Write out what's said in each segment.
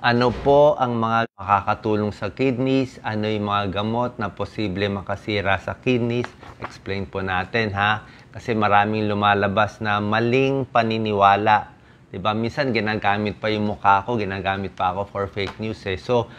Ano po ang mga makakatulong sa kidneys? Ano yung mga gamot na posible makasira sa kidneys? Explain po natin ha. Kasi maraming lumalabas na maling paniniwala. 'Di ba? Minsan ginagamit pa yung mukha ko, ginagamit pa ako for fake news eh. So,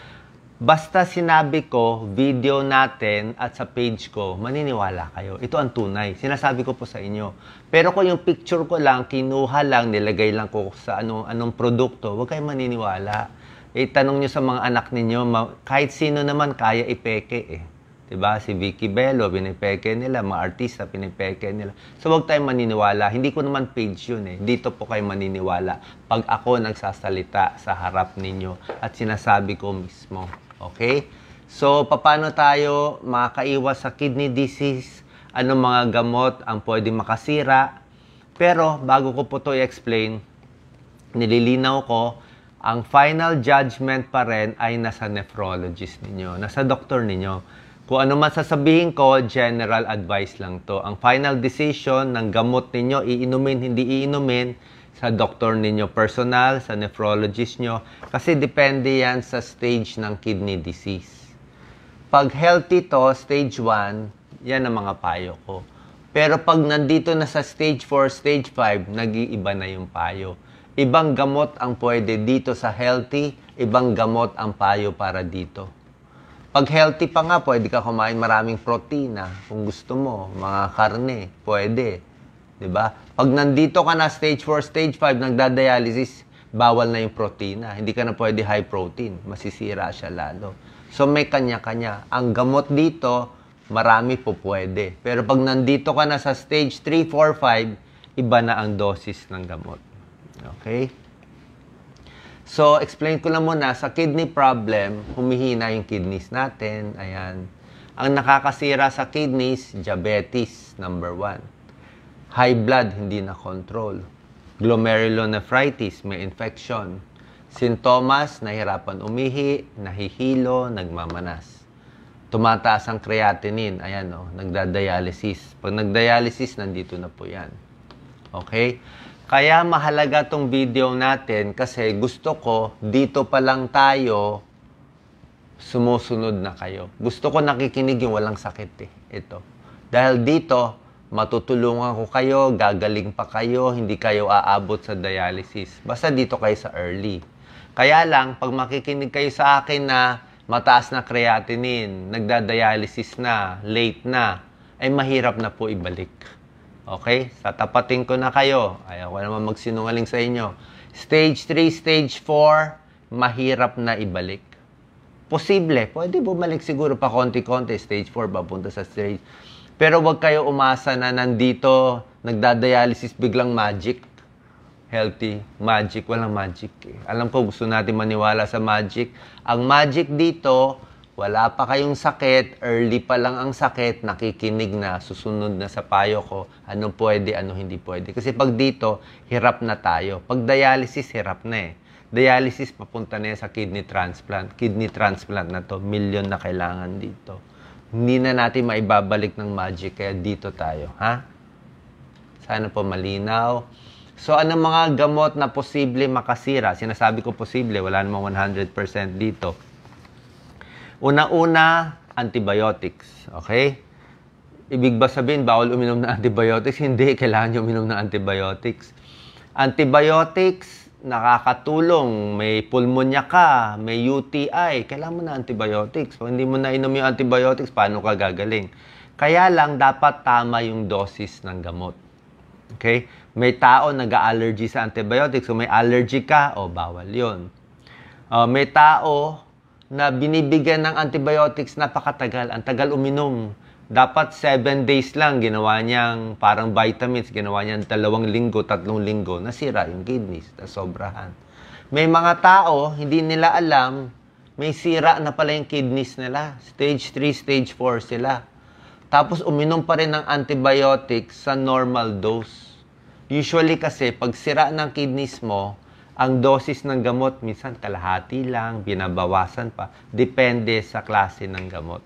basta sinabi ko, video natin at sa page ko, maniniwala kayo. Ito ang tunay. Sinasabi ko po sa inyo. Pero kung yung picture ko lang, kinuha lang, nilagay lang ko sa anong, anong produkto, huwag kayo maniniwala itanong eh, nyo sa mga anak ninyo, kahit sino naman kaya ipeke eh. Diba? Si Vicky Bello, pinipeke nila. Mga artista, pinipeke nila. So, huwag tayong maniniwala. Hindi ko naman page yun eh. Dito po kayo maniniwala. Pag ako nagsasalita sa harap ninyo at sinasabi ko mismo. Okay? So, paano tayo makaiwas sa kidney disease? Ano mga gamot ang pwede makasira? Pero, bago ko po to i-explain, nililinaw ko ang final judgment pa rin ay nasa nephrologist ninyo, nasa doktor ninyo. Kung ano man sasabihin ko, general advice lang to. Ang final decision ng gamot ninyo, iinumin, hindi iinumin, sa doktor ninyo personal, sa nephrologist nyo, kasi depende yan sa stage ng kidney disease. Pag healthy to, stage 1, yan ang mga payo ko. Pero pag nandito na sa stage 4, stage 5, nag-iiba na yung payo. Ibang gamot ang pwede dito sa healthy, ibang gamot ang payo para dito. Pag healthy pa nga, pwede ka kumain maraming protina kung gusto mo, mga karne, pwede. 'Di ba? Pag nandito ka na stage 4, stage 5 nagda-dialysis, bawal na yung protina. Hindi ka na pwede high protein, masisira siya lalo. So may kanya-kanya. Ang gamot dito, marami po pwede. Pero pag nandito ka na sa stage 3, 4, 5, iba na ang dosis ng gamot. Okay? So, explain ko lang muna, sa kidney problem, humihina yung kidneys natin. Ayan. Ang nakakasira sa kidneys, diabetes, number one. High blood, hindi na control. Glomerulonephritis, may infection. Sintomas, nahirapan umihi, nahihilo, nagmamanas. Tumataas ang creatinine, ayan o, oh, nagdadialysis. Pag nagdialysis, nandito na po yan. Okay? Kaya mahalaga tong video natin kasi gusto ko dito pa lang tayo sumusunod na kayo. Gusto ko nakikinig yung walang sakit eh. Ito. Dahil dito, matutulungan ko kayo, gagaling pa kayo, hindi kayo aabot sa dialysis. Basta dito kayo sa early. Kaya lang, pag makikinig kayo sa akin na mataas na creatinine, nagda-dialysis na, late na, ay mahirap na po ibalik. Okay? Tatapatin ko na kayo. Ayaw ko naman magsinungaling sa inyo. Stage 3, stage 4, mahirap na ibalik. Posible. Pwede bumalik siguro pa konti-konti. Stage 4, papunta sa stage. Pero wag kayo umasa na nandito, nagdadialysis, biglang magic. Healthy. Magic. Walang magic. Eh. Alam ko gusto natin maniwala sa magic. Ang magic dito, wala pa kayong sakit, early pa lang ang sakit, nakikinig na, susunod na sa payo ko, ano pwede, ano hindi pwede. Kasi pag dito, hirap na tayo. Pag dialysis, hirap na eh. Dialysis, papunta na sa kidney transplant. Kidney transplant na to, milyon na kailangan dito. Hindi na natin maibabalik ng magic, kaya dito tayo, ha? Sana po malinaw. So, anong mga gamot na posible makasira? Sinasabi ko posible, wala namang 100% dito Una-una, antibiotics. Okay? Ibig ba sabihin, bawal uminom ng antibiotics? Hindi, kailangan nyo uminom ng antibiotics. Antibiotics, nakakatulong. May pulmonya ka, may UTI, kailangan mo na antibiotics. Kung hindi mo na inom yung antibiotics, paano ka gagaling? Kaya lang, dapat tama yung dosis ng gamot. Okay? May tao nag-allergy sa antibiotics. Kung so may allergy ka, o oh, bawal yon. Uh, ah, may tao na binibigyan ng antibiotics napakatagal. Ang tagal uminom. Dapat 7 days lang ginawa niyang parang vitamins, ginawa niyang dalawang linggo, tatlong linggo, nasira yung kidneys, na sobrahan. May mga tao, hindi nila alam, may sira na pala yung kidneys nila. Stage 3, stage 4 sila. Tapos uminom pa rin ng antibiotics sa normal dose. Usually kasi, pag sira ng kidneys mo, ang dosis ng gamot minsan kalahati lang, binabawasan pa, depende sa klase ng gamot.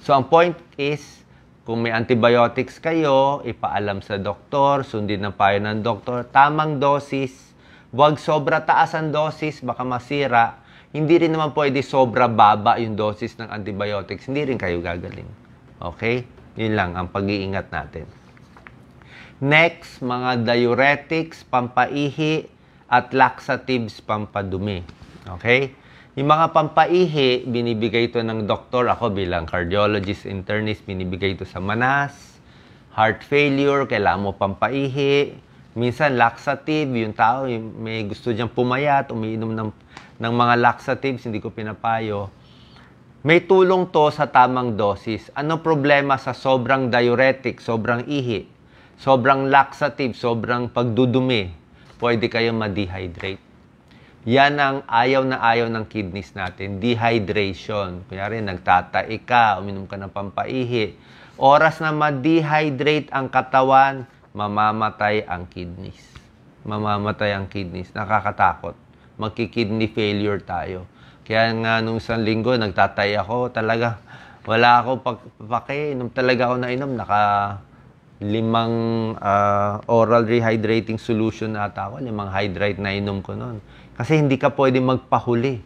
So ang point is, kung may antibiotics kayo, ipaalam sa doktor, sundin ang payo ng doktor, tamang dosis, huwag sobra taas ang dosis, baka masira. Hindi rin naman pwede sobra baba yung dosis ng antibiotics, hindi rin kayo gagaling. Okay? Yun lang ang pag-iingat natin. Next, mga diuretics, pampaihi, at laxatives pampadumi. Okay? Yung mga pampaihi, binibigay ito ng doktor. Ako bilang cardiologist, internist, binibigay ito sa manas. Heart failure, kailangan mo pampaihi. Minsan, laxative. Yung tao, yung may gusto diyan pumayat, umiinom ng, ng mga laxatives, hindi ko pinapayo. May tulong to sa tamang dosis. Ano problema sa sobrang diuretic, sobrang ihi, sobrang laxative, sobrang pagdudumi? pwede kayong ma-dehydrate. Yan ang ayaw na ayaw ng kidneys natin, dehydration. Kunyari, nagtatae ka, uminom ka ng pampaihi. Oras na ma-dehydrate ang katawan, mamamatay ang kidneys. Mamamatay ang kidneys. Nakakatakot. Magki-kidney failure tayo. Kaya nga nung isang linggo, nagtatay ako talaga. Wala ako pag pake. Inom talaga ako na inom. Naka limang uh, oral rehydrating solution na ata ako, limang hydrate na inom ko noon. Kasi hindi ka pwede magpahuli.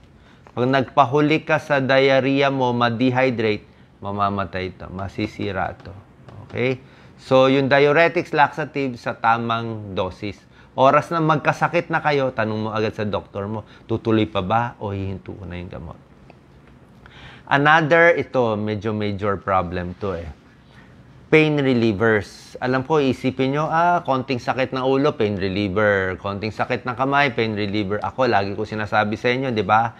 Pag nagpahuli ka sa diarrhea mo, ma-dehydrate, mamamatay ito, masisira ito. Okay? So, yung diuretics, laxative sa tamang dosis. Oras na magkasakit na kayo, tanong mo agad sa doktor mo, tutuloy pa ba o hihinto na yung gamot? Another, ito, medyo major problem to eh pain relievers. Alam ko, isipin nyo, ah, konting sakit ng ulo, pain reliever. Konting sakit ng kamay, pain reliever. Ako, lagi ko sinasabi sa inyo, di ba?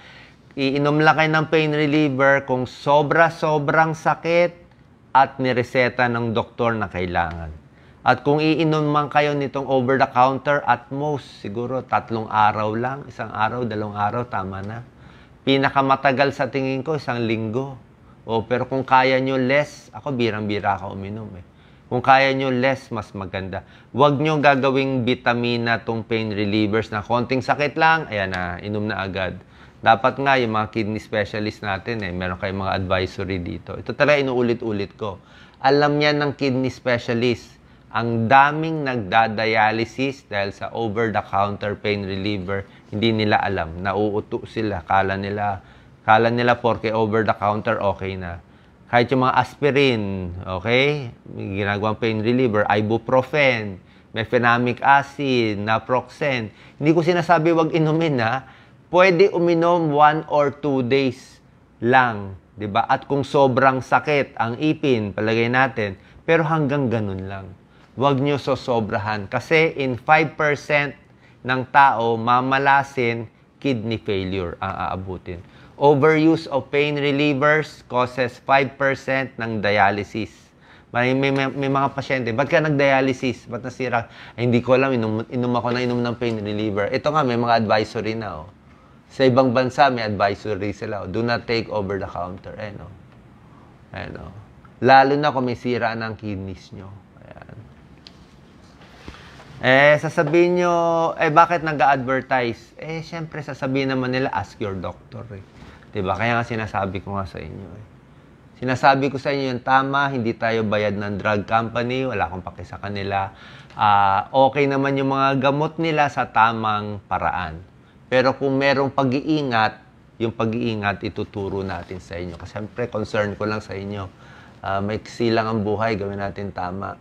Iinom lang kayo ng pain reliever kung sobra-sobrang sakit at nireseta ng doktor na kailangan. At kung iinom man kayo nitong over-the-counter, at most, siguro tatlong araw lang, isang araw, dalawang araw, tama na. Pinakamatagal sa tingin ko, isang linggo o, oh, pero kung kaya nyo less, ako birang-bira ako uminom eh. Kung kaya nyo less, mas maganda. Huwag nyo gagawing vitamina tong pain relievers na konting sakit lang, ayan na, inom na agad. Dapat nga yung mga kidney specialist natin eh, meron kayong mga advisory dito. Ito talaga inuulit-ulit ko. Alam niya ng kidney specialist, ang daming nagdadialysis dahil sa over-the-counter pain reliever, hindi nila alam. Nauuto sila, kala nila Kala nila porke over the counter, okay na. Kahit yung mga aspirin, okay? May ginagawang pain reliever, ibuprofen, mefenamic acid, naproxen. Hindi ko sinasabi wag inumin na. Pwede uminom one or two days lang. 'di ba? At kung sobrang sakit ang ipin, palagay natin, pero hanggang ganun lang. Huwag niyo sosobrahan kasi in 5% ng tao mamalasin kidney failure ang aabutin. Overuse of pain relievers causes 5% ng dialysis. May, may, may, may mga pasyente, ba't ka nag-dialysis? Ba't nasira? Ay, hindi ko alam, inum, inum ako na inom ng pain reliever. Ito nga, may mga advisory na. Oh. Sa ibang bansa, may advisory sila. Oh. Do not take over the counter. Eh, no? Eh, no? Lalo na kung may sira ng kidneys nyo. Ayan. Eh, sasabihin nyo, eh, bakit nag advertise Eh, syempre, sasabihin naman nila, ask your doctor. Eh. Diba? Kaya nga sinasabi ko nga sa inyo. Eh. Sinasabi ko sa inyo yung tama, hindi tayo bayad ng drug company, wala akong pake sa kanila. Uh, okay naman yung mga gamot nila sa tamang paraan. Pero kung merong pag-iingat, yung pag-iingat ituturo natin sa inyo. Kasi syempre, concern ko lang sa inyo. Uh, ah, may silang ang buhay, gawin natin tama.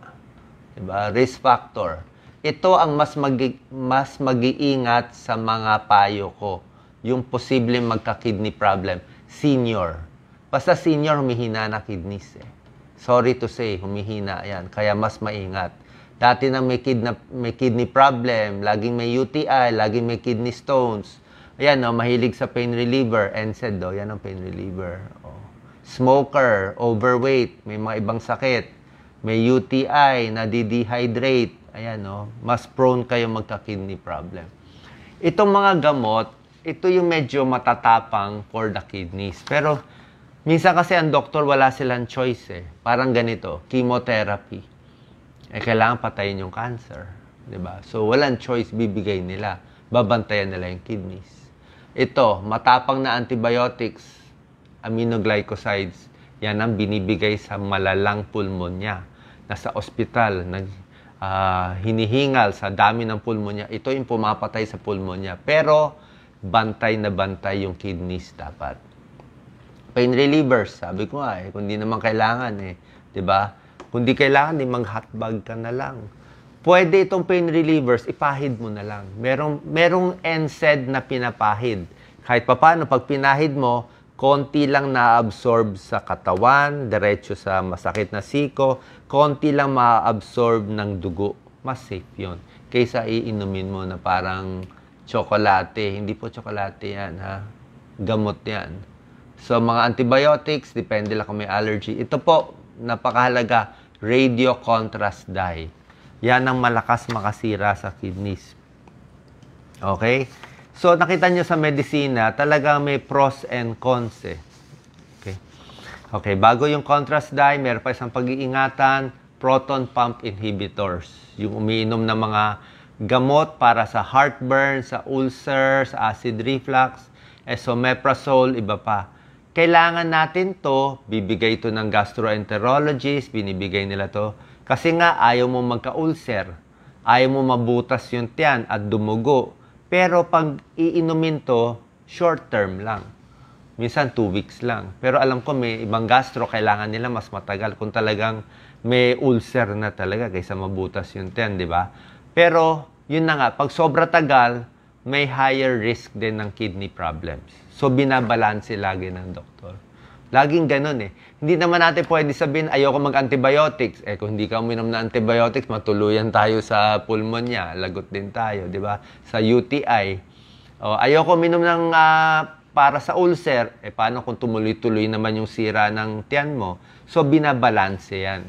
Diba? Risk factor. Ito ang mas, mag- mas mag-iingat sa mga payo ko yung posible magka-kidney problem. Senior. Basta senior, humihina na kidneys eh. Sorry to say, humihina yan. Kaya mas maingat. Dati na may, kidna, may kidney problem, laging may UTI, laging may kidney stones. Ayan, no, oh, mahilig sa pain reliever, NSAID, do, oh, yan ang pain reliever. Oh. Smoker, overweight, may mga ibang sakit. May UTI, nadidehydrate. Ayan, no, oh, mas prone kayo magka-kidney problem. Itong mga gamot, ito yung medyo matatapang for the kidneys. Pero minsan kasi ang doktor wala silang choice eh. Parang ganito, chemotherapy. Eh kailangan patayin yung cancer, 'di ba? So walang choice bibigay nila. Babantayan nila yung kidneys. Ito, matapang na antibiotics, aminoglycosides, yan ang binibigay sa malalang pulmonya. Nasa ospital, nag, uh, hinihingal sa dami ng pulmonya. Ito yung pumapatay sa pulmonya. Pero, bantay na bantay yung kidneys dapat. Pain relievers, sabi ko nga eh, kung di naman kailangan eh, 'di ba? Kung di kailangan, eh, mang-hotbag ka na lang. Pwede itong pain relievers, ipahid mo na lang. Merong, merong NSAID na pinapahid. Kahit papaano, pag pinahid mo, konti lang na-absorb sa katawan, diretso sa masakit na siko, konti lang ma-absorb ng dugo. Mas safe yon kaysa iinumin mo na parang chocolate. Hindi po chocolate yan, ha? Gamot yan. So, mga antibiotics, depende lang kung may allergy. Ito po, napakahalaga, radio contrast dye. Yan ang malakas makasira sa kidneys. Okay? So, nakita nyo sa medisina, talagang may pros and cons eh. Okay? Okay, bago yung contrast dye, meron pa isang pag-iingatan, proton pump inhibitors. Yung umiinom ng mga gamot para sa heartburn, sa ulcers, acid reflux, esomeprazole, iba pa. Kailangan natin to, bibigay to ng gastroenterologist, binibigay nila to. Kasi nga, ayaw mo magka-ulcer. Ayaw mo mabutas yung tiyan at dumugo. Pero pag iinumin to, short term lang. Minsan 2 weeks lang. Pero alam ko may ibang gastro, kailangan nila mas matagal kung talagang may ulcer na talaga kaysa mabutas yung tiyan, di ba? Pero, yun na nga, pag sobra tagal, may higher risk din ng kidney problems. So, binabalanse lagi ng doktor. Laging ganun eh. Hindi naman natin pwede sabihin, ayoko mag-antibiotics. Eh, kung hindi ka uminom ng antibiotics, matuluyan tayo sa pulmonya. Lagot din tayo, di ba? Sa UTI. O, ayoko uminom ng uh, para sa ulcer. Eh, paano kung tumuloy-tuloy naman yung sira ng tiyan mo? So, binabalanse yan.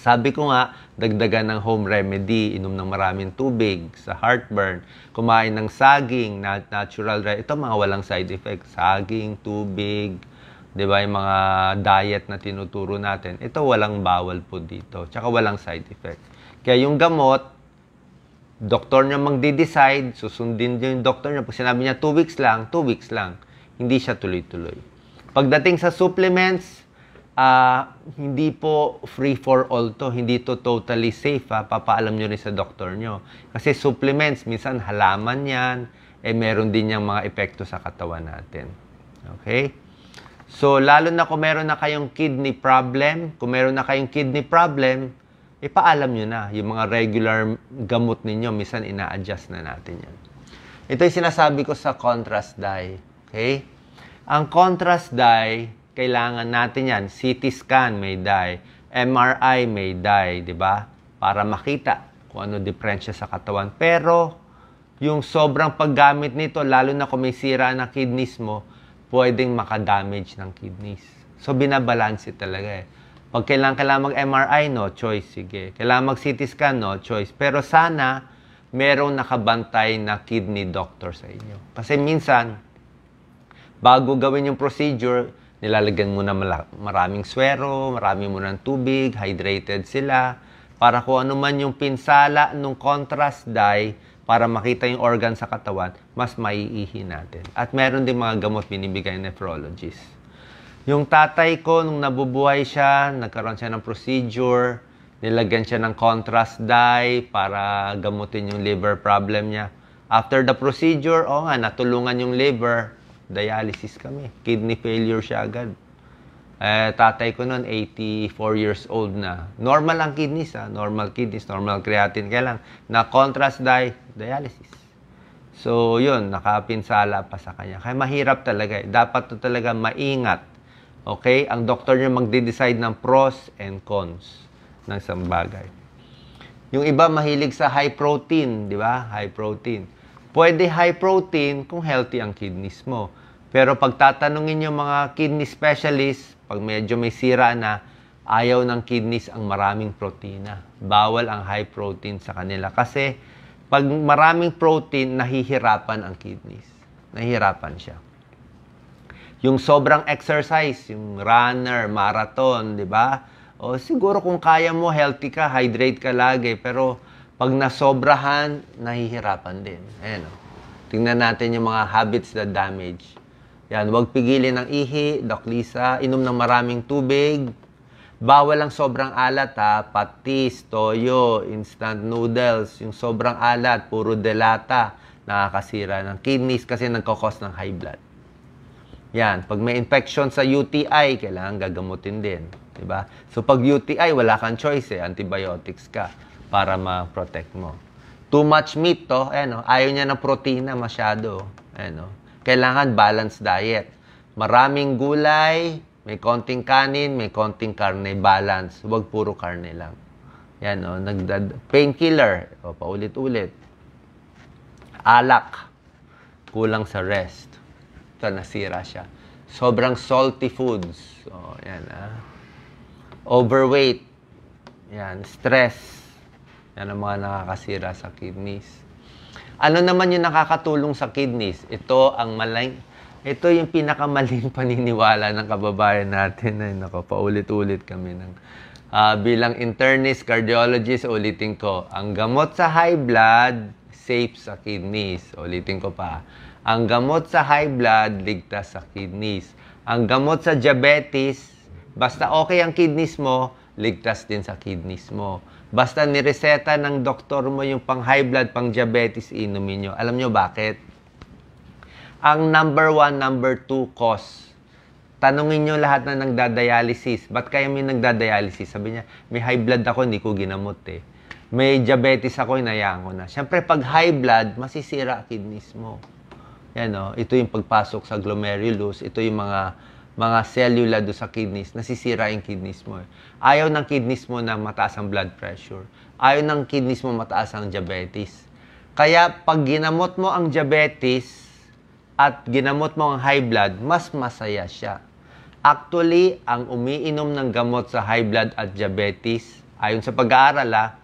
Sabi ko nga, dagdagan ng home remedy, inom ng maraming tubig sa heartburn, kumain ng saging, natural, ito mga walang side effects, saging, tubig, 'di ba, yung mga diet na tinuturo natin. Ito walang bawal po dito, tsaka walang side effect. Kaya yung gamot, doktor niya magde-decide, susundin din yung doktor niya. Pag sinabi niya 2 weeks lang, 2 weeks lang. Hindi siya tuloy-tuloy. Pagdating sa supplements, uh, hindi po free for all to. Hindi to totally safe. Ha? Papaalam nyo rin sa doktor nyo. Kasi supplements, minsan halaman yan. Eh, meron din yung mga epekto sa katawan natin. Okay? So, lalo na kung meron na kayong kidney problem, kung meron na kayong kidney problem, ipaalam nyo na yung mga regular gamot ninyo. Minsan, ina-adjust na natin yan. Ito yung sinasabi ko sa contrast dye. Okay? Ang contrast dye, kailangan natin yan. CT scan may die, MRI may die, di ba? Para makita kung ano diferensya sa katawan. Pero, yung sobrang paggamit nito, lalo na kung may sira ng kidneys mo, pwedeng makadamage ng kidneys. So, binabalanse talaga eh. Pag kailangan, kailangan mag-MRI, no choice, sige. Kailangan mag-CT scan, no choice. Pero sana, merong nakabantay na kidney doctor sa inyo. Kasi minsan, bago gawin yung procedure, nilalagyan mo na maraming swero, marami mo ng tubig, hydrated sila, para kung ano man yung pinsala ng contrast dye, para makita yung organ sa katawan, mas maiihi natin. At meron din mga gamot binibigay ng nephrologist. Yung tatay ko, nung nabubuhay siya, nagkaroon siya ng procedure, nilagyan siya ng contrast dye para gamutin yung liver problem niya. After the procedure, o oh nga, natulungan yung liver. Dialysis kami. Kidney failure siya agad. Eh, tatay ko noon, 84 years old na. Normal ang kidneys, ha? Ah. normal kidneys, normal creatine. Kaya lang, na contrast di dialysis. So, yun, nakapinsala pa sa kanya. Kaya mahirap talaga. Eh. Dapat to talaga maingat. Okay? Ang doktor niya magde-decide ng pros and cons ng sambagay. Yung iba mahilig sa high protein, di ba? High protein. Pwede high protein kung healthy ang kidneys mo. Pero pag tatanungin yung mga kidney specialist, pag medyo may sira na, ayaw ng kidneys ang maraming protina. Bawal ang high protein sa kanila. Kasi pag maraming protein, nahihirapan ang kidneys. Nahihirapan siya. Yung sobrang exercise, yung runner, marathon, di ba? O siguro kung kaya mo, healthy ka, hydrate ka lagi. Pero pag nasobrahan, nahihirapan din. Ayan o. Oh. Tingnan natin yung mga habits that damage yan, huwag pigilin ng ihi, Doc Lisa. Inom ng maraming tubig. Bawal ang sobrang alat ha. Patis, toyo, instant noodles. Yung sobrang alat, puro delata. Nakakasira ng kidneys kasi nagkakos ng high blood. Yan, pag may infection sa UTI, kailangan gagamutin din. Diba? So pag UTI, wala kang choice eh. Antibiotics ka para ma-protect mo. Too much meat to, ano, ayaw niya ng protina masyado. Ano, kailangan balanced diet. Maraming gulay, may konting kanin, may konting karne, balance. Huwag puro karne lang. Yan, o. Oh, Nagdad- painkiller, o, paulit-ulit. Alak, kulang sa rest. Ito, nasira siya. Sobrang salty foods. O, yan, ah. Overweight. Yan, stress. Yan ang mga nakakasira sa kidneys ano naman yung nakakatulong sa kidneys? Ito ang maling ito yung pinakamaling paniniwala ng kababayan natin. Ay, nako, paulit-ulit kami ng uh, bilang internist, cardiologist, ulitin ko, ang gamot sa high blood, safe sa kidneys. Ulitin ko pa. Ang gamot sa high blood, ligtas sa kidneys. Ang gamot sa diabetes, basta okay ang kidneys mo, ligtas din sa kidneys mo. Basta nireseta ng doktor mo yung pang high blood, pang diabetes, inumin nyo. Alam nyo bakit? Ang number one, number two cause. Tanungin nyo lahat na nagdadialysis. Ba't kaya may nagdadialysis? Sabi niya, may high blood ako, hindi ko ginamot eh. May diabetes ako, inayaan ko na. Siyempre, pag high blood, masisira kidneys mo. Yan o, oh. ito yung pagpasok sa glomerulus, ito yung mga mga cellula do sa kidneys, nasisira yung kidneys mo. Ayaw ng kidneys mo na mataas ang blood pressure. Ayaw ng kidneys mo mataas ang diabetes. Kaya pag ginamot mo ang diabetes at ginamot mo ang high blood, mas masaya siya. Actually, ang umiinom ng gamot sa high blood at diabetes, ayon sa pag-aaral ah,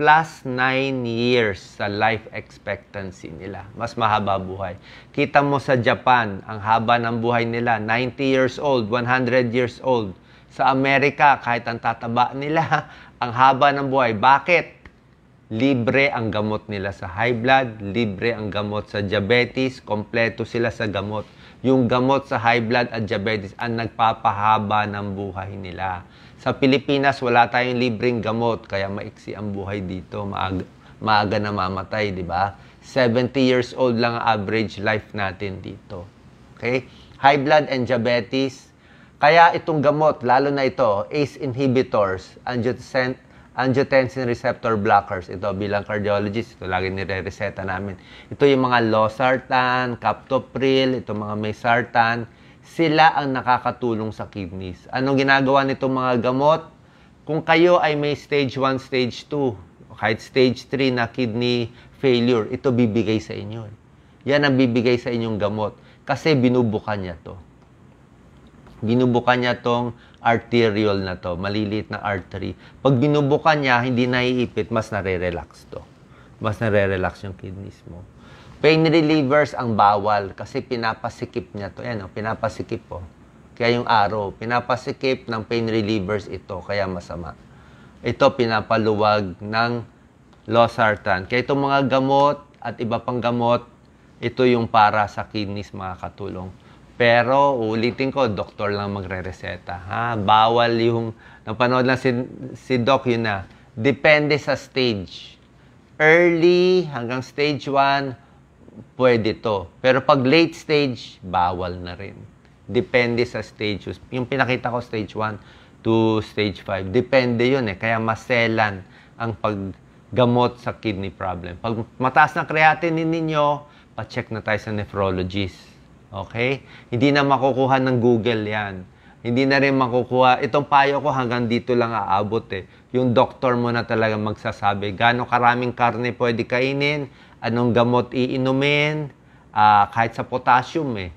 plus 9 years sa life expectancy nila. Mas mahaba buhay. Kita mo sa Japan, ang haba ng buhay nila, 90 years old, 100 years old. Sa Amerika, kahit ang tataba nila, ang haba ng buhay. Bakit? Libre ang gamot nila sa high blood, libre ang gamot sa diabetes, kompleto sila sa gamot. Yung gamot sa high blood at diabetes ang nagpapahaba ng buhay nila. Sa Pilipinas, wala tayong libreng gamot, kaya maiksi ang buhay dito. Maaga, maaga na mamatay, di ba? 70 years old lang ang average life natin dito. Okay? High blood and diabetes. Kaya itong gamot, lalo na ito, ACE inhibitors, angiotensin, angiotensin receptor blockers. Ito bilang cardiologist, ito lagi nire-reseta namin. Ito yung mga losartan, captopril, ito mga may sartan, sila ang nakakatulong sa kidneys. Anong ginagawa nitong mga gamot? Kung kayo ay may stage 1, stage 2, kahit stage 3 na kidney failure, ito bibigay sa inyo. Yan ang bibigay sa inyong gamot kasi binubukan niya to. Binubukan niya tong arterial na to, maliliit na artery. Pag binubukan niya, hindi naiipit, mas nare-relax to. Mas nare-relax yung kidneys mo. Pain relievers ang bawal kasi pinapasikip niya to. Ayan, oh, pinapasikip po. Oh. Kaya yung araw, pinapasikip ng pain relievers ito, kaya masama. Ito pinapaluwag ng losartan. Kaya itong mga gamot at iba pang gamot, ito yung para sa kidneys mga katulong. Pero ulitin ko, doktor lang magre-reseta. Ha? Bawal yung, napanood lang si, si doc yun na, depende sa stage. Early hanggang stage 1, pwede to. Pero pag late stage, bawal na rin. Depende sa stage. Yung pinakita ko stage 1 to stage 5, depende yun eh. Kaya maselan ang paggamot sa kidney problem. Pag mataas na creatinine ninyo, pa-check na tayo sa nephrologist. Okay? Hindi na makukuha ng Google yan. Hindi na rin makukuha. Itong payo ko hanggang dito lang aabot eh. Yung doktor mo na talaga magsasabi, gano'ng karaming karne pwede kainin, anong gamot iinumin, uh, kahit sa potassium eh.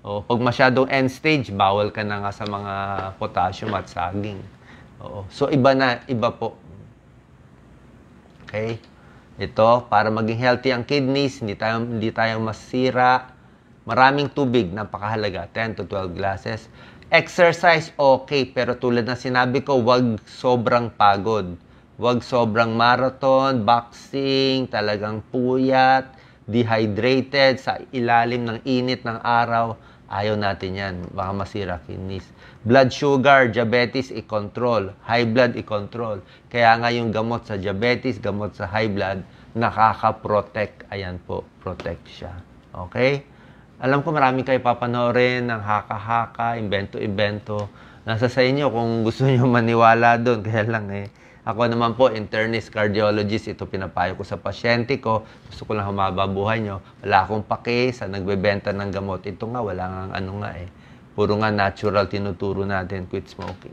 O, pag masyadong end stage, bawal ka na nga sa mga potassium at saging. Oo. So, iba na, iba po. Okay? Ito, para maging healthy ang kidneys, hindi tayo, hindi tayo masira. Maraming tubig, napakahalaga, 10 to 12 glasses. Exercise, okay, pero tulad na sinabi ko, wag sobrang pagod Huwag sobrang marathon, boxing, talagang puyat, dehydrated sa ilalim ng init ng araw. Ayaw natin yan. Baka masira kinis. Blood sugar, diabetes, i-control. High blood, i-control. Kaya nga yung gamot sa diabetes, gamot sa high blood, nakaka-protect. Ayan po, protect siya. Okay? Alam ko marami kayo papanoorin ng haka-haka, invento-invento. Nasa sa inyo kung gusto niyo maniwala doon. Kaya lang eh, ako naman po, internist, cardiologist, ito pinapayo ko sa pasyente ko. Gusto ko lang humaba buhay nyo. Wala akong pake sa nagbebenta ng gamot. Ito nga, wala nga ano nga eh. Puro nga natural tinuturo natin, quit smoking.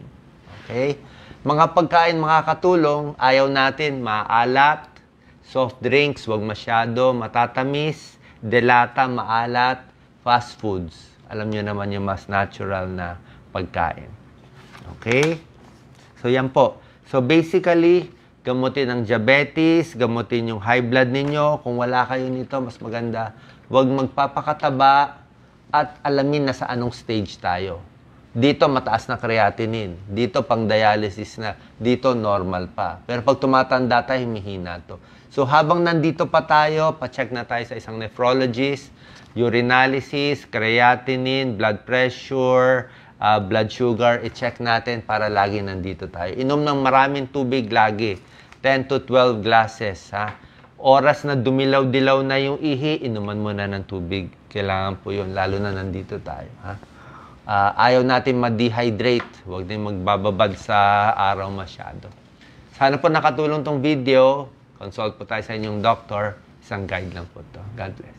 Okay? Mga pagkain makakatulong, ayaw natin, maalat, soft drinks, wag masyado, matatamis, delata, maalat, fast foods. Alam nyo naman yung mas natural na pagkain. Okay? So, yan po. So basically, gamutin ang diabetes, gamutin yung high blood ninyo. Kung wala kayo nito, mas maganda. Huwag magpapakataba at alamin na sa anong stage tayo. Dito mataas na creatinine, dito pang dialysis na, dito normal pa. Pero pag tumatanda tayo, humihina to. So habang nandito pa tayo, pacheck na tayo sa isang nephrologist, urinalysis, creatinine, blood pressure, uh, blood sugar, i-check natin para lagi nandito tayo. Inom ng maraming tubig lagi, 10 to 12 glasses. Ha? Oras na dumilaw-dilaw na yung ihi, inuman muna ng tubig. Kailangan po yun, lalo na nandito tayo. Ha? Uh, ayaw natin ma-dehydrate. Huwag din magbababad sa araw masyado. Sana po nakatulong tong video. Consult po tayo sa inyong doctor. Isang guide lang po to. God bless.